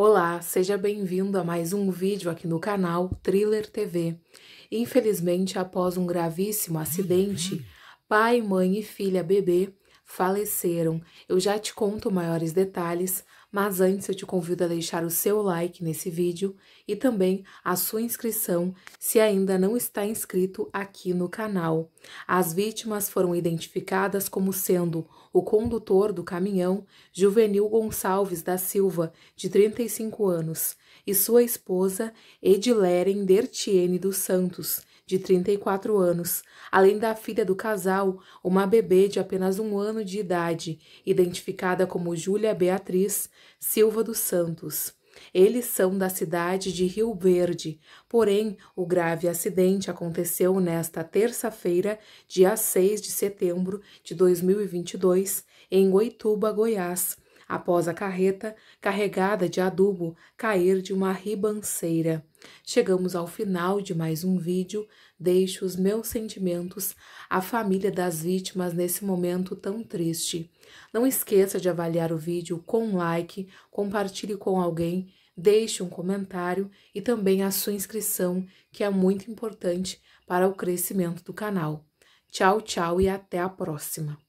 Olá, seja bem-vindo a mais um vídeo aqui no canal Thriller TV. Infelizmente, após um gravíssimo acidente, uhum. pai, mãe e filha bebê faleceram. Eu já te conto maiores detalhes, mas antes eu te convido a deixar o seu like nesse vídeo e também a sua inscrição se ainda não está inscrito aqui no canal. As vítimas foram identificadas como sendo o condutor do caminhão, Juvenil Gonçalves da Silva, de 35 anos, e sua esposa, Edileren Dertiene dos Santos, de 34 anos, além da filha do casal, uma bebê de apenas um ano de idade, identificada como Júlia Beatriz Silva dos Santos. Eles são da cidade de Rio Verde, porém o grave acidente aconteceu nesta terça-feira, dia 6 de setembro de 2022, em Goituba, Goiás após a carreta carregada de adubo cair de uma ribanceira. Chegamos ao final de mais um vídeo. Deixo os meus sentimentos à família das vítimas nesse momento tão triste. Não esqueça de avaliar o vídeo com um like, compartilhe com alguém, deixe um comentário e também a sua inscrição, que é muito importante para o crescimento do canal. Tchau, tchau e até a próxima!